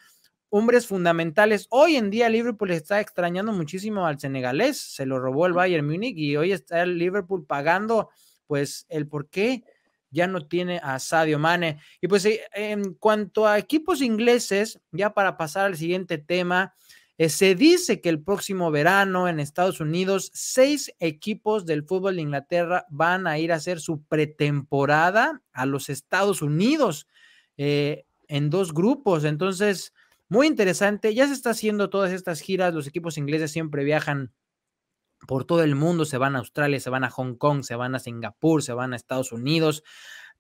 hombres fundamentales. Hoy en día Liverpool está extrañando muchísimo al senegalés, se lo robó el Bayern Munich y hoy está el Liverpool pagando pues el por qué ya no tiene a Sadio Mane. Y pues en cuanto a equipos ingleses, ya para pasar al siguiente tema, eh, se dice que el próximo verano en Estados Unidos, seis equipos del fútbol de Inglaterra van a ir a hacer su pretemporada a los Estados Unidos eh, en dos grupos. Entonces, muy interesante. Ya se está haciendo todas estas giras. Los equipos ingleses siempre viajan por todo el mundo. Se van a Australia, se van a Hong Kong, se van a Singapur, se van a Estados Unidos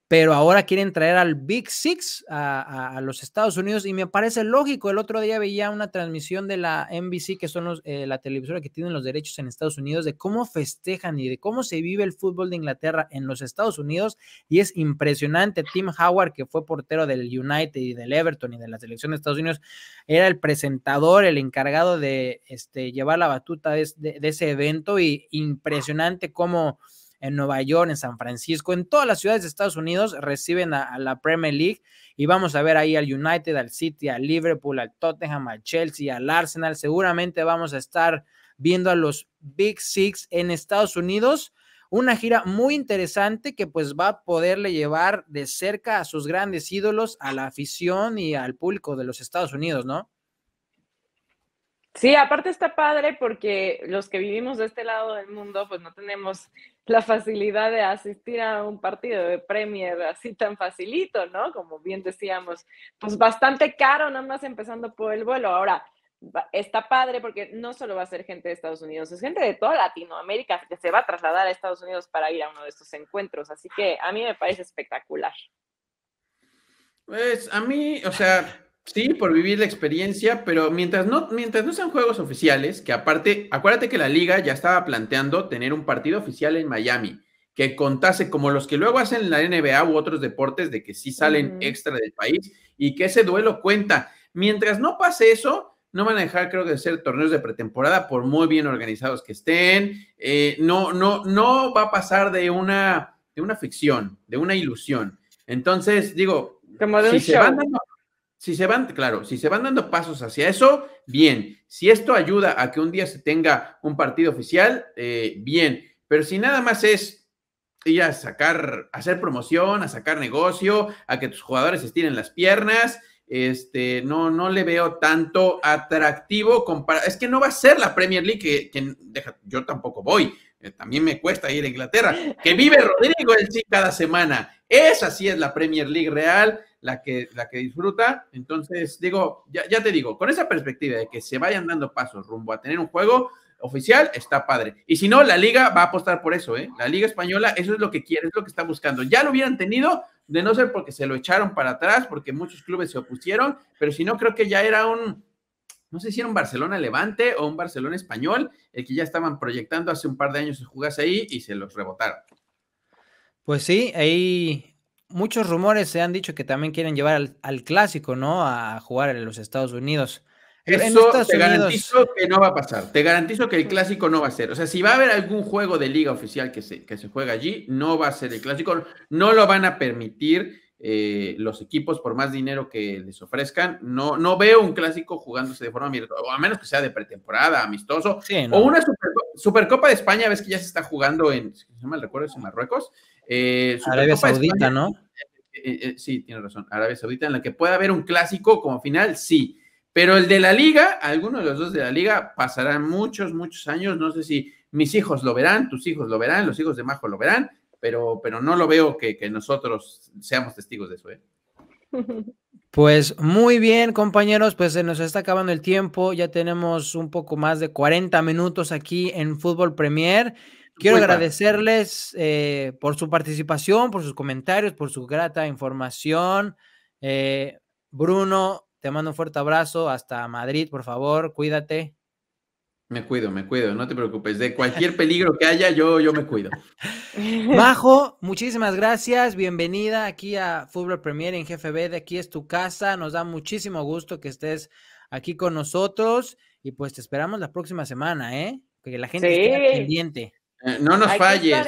pero ahora quieren traer al Big Six a, los Estados Unidos y me parece lógico. El otro día veía una transmisión de la NBC, que son los, eh, la televisora que tienen los derechos en Estados Unidos, de cómo festejan y de cómo se vive el fútbol de Inglaterra en los Estados Unidos y es impresionante. Tim Howard, que fue portero del United y del Everton y de la selección de Estados Unidos, era el presentador, el encargado de este, llevar la batuta de ese evento y impresionante cómo en Nueva York, en San Francisco, en todas las ciudades de Estados Unidos reciben a, la Premier League y vamos a ver ahí al United, al City, al Liverpool, al Tottenham, al Chelsea, al Arsenal. Seguramente vamos a estar viendo a los Big Six en Estados Unidos. Una gira muy interesante que pues va a poderle llevar de cerca a sus grandes ídolos, a la afición y al público de los Estados Unidos, ¿no? Sí, aparte está padre porque los que vivimos de este lado del mundo, pues no tenemos la facilidad de asistir a un partido de Premier así tan facilito, ¿no? Como bien decíamos, pues bastante caro, nada más empezando por el vuelo. Ahora, está padre porque no solo va a ser gente de Estados Unidos, es gente de toda Latinoamérica que se va a trasladar a Estados Unidos para ir a uno de estos encuentros. Así que a mí me parece espectacular. Pues a mí, o sea, Sí, por vivir la experiencia, pero mientras no, mientras no sean juegos oficiales, que aparte, acuérdate que la liga ya estaba planteando tener un partido oficial en Miami, que contase como los que luego hacen en la NBA u otros deportes de que sí salen extra del país y que ese duelo cuenta. Mientras no pase eso, no van a dejar, creo que, de ser torneos de pretemporada, por muy bien organizados que estén. Eh, no, no, no va a pasar de una, de una ficción, de una ilusión. Entonces, digo, si se van si se van, claro, si se van dando pasos hacia eso, bien. Si esto ayuda a que un día se tenga un partido oficial, eh, bien. Pero si nada más es ir a sacar, hacer promoción, a sacar negocio, a que tus jugadores estiren las piernas, este, no, no le veo tanto atractivo. Es que no va a ser la Premier League que, yo tampoco voy. Eh, también me cuesta ir a Inglaterra. Que vive Rodrigo el sí cada semana. Esa sí es la Premier League real la que, la que disfruta. Entonces, digo, ya, te digo, con esa perspectiva de que se vayan dando pasos rumbo a tener un juego oficial, está padre. Y si no, la liga va a apostar por eso, ¿eh? La liga española, eso es lo que quiere, es lo que está buscando. Ya lo hubieran tenido, de no ser porque se lo echaron para atrás, porque muchos clubes se opusieron, pero si no, creo que ya era un, no sé si era un Barcelona Levante o un Barcelona español, el que ya estaban proyectando hace un par de años se jugase ahí y se los rebotaron. Pues sí, ahí muchos rumores se han dicho que también quieren llevar al, clásico, ¿no? A jugar en los Estados Unidos. Eso te garantizo que no va a pasar. Te garantizo que el clásico no va a ser. O sea, si va a haber algún juego de liga oficial que se, que se juega allí, no va a ser el clásico. No lo van a permitir eh, los equipos por más dinero que les ofrezcan. No, no veo un clásico jugándose de forma o a menos que sea de pretemporada, amistoso. O una Supercopa, de España, ves que ya se está jugando en, ¿se llama? ¿Recuerdo? En Marruecos. Eh, Arabia Saudita, ¿no? Eh, eh, sí, tiene razón, Arabia Saudita, en la que pueda haber un clásico como final, sí. Pero el de la liga, alguno de los dos de la liga, pasarán muchos, muchos años. No sé si mis hijos lo verán, tus hijos lo verán, los hijos de Majo lo verán, pero, pero no lo veo que, nosotros seamos testigos de eso. ¿eh? Pues muy bien, compañeros, pues se nos está acabando el tiempo. Ya tenemos un poco más de 40 minutos aquí en Fútbol Premier. Quiero agradecerles eh, por su participación, por sus comentarios, por su grata información. Eh, Bruno, te mando un fuerte abrazo hasta Madrid, por favor, cuídate. Me cuido, me cuido, no te preocupes. De cualquier peligro que haya, yo, yo me cuido. Majo, muchísimas gracias. Bienvenida aquí a Fútbol Premier en GFB. De aquí es tu casa. Nos da muchísimo gusto que estés aquí con nosotros. Y pues te esperamos la próxima semana, ¿eh? Que la gente sí. esté pendiente. Eh, no nos Aquí falles.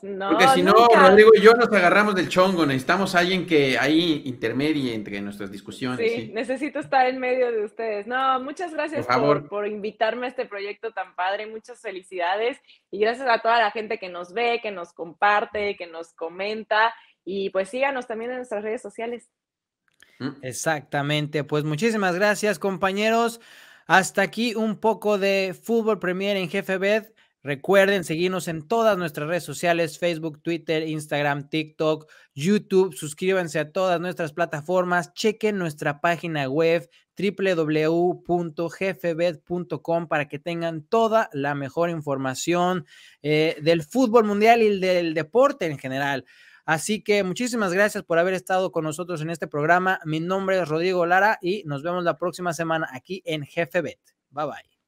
porque si no, Rodrigo y yo nos agarramos del chongo. Necesitamos a alguien que ahí intermedie entre nuestras discusiones. Sí, necesito estar en medio de ustedes. No, muchas gracias por, por, invitarme a este proyecto tan padre. Muchas felicidades. Y gracias a toda la gente que nos ve, que nos comparte, que nos comenta. Y pues síganos también en nuestras redes sociales. Mm. Exactamente. Pues muchísimas gracias, compañeros. Hasta aquí un poco de Fútbol Premier en Jefe Recuerden seguirnos en todas nuestras redes sociales, Facebook, Twitter, Instagram, TikTok, YouTube. Suscríbanse a todas nuestras plataformas. Chequen nuestra página web www.jefebet.com para que tengan toda la mejor información eh, del fútbol mundial y del deporte en general. Así que muchísimas gracias por haber estado con nosotros en este programa. Mi nombre es Rodrigo Lara y nos vemos la próxima semana aquí en Jefebet. Bye bye.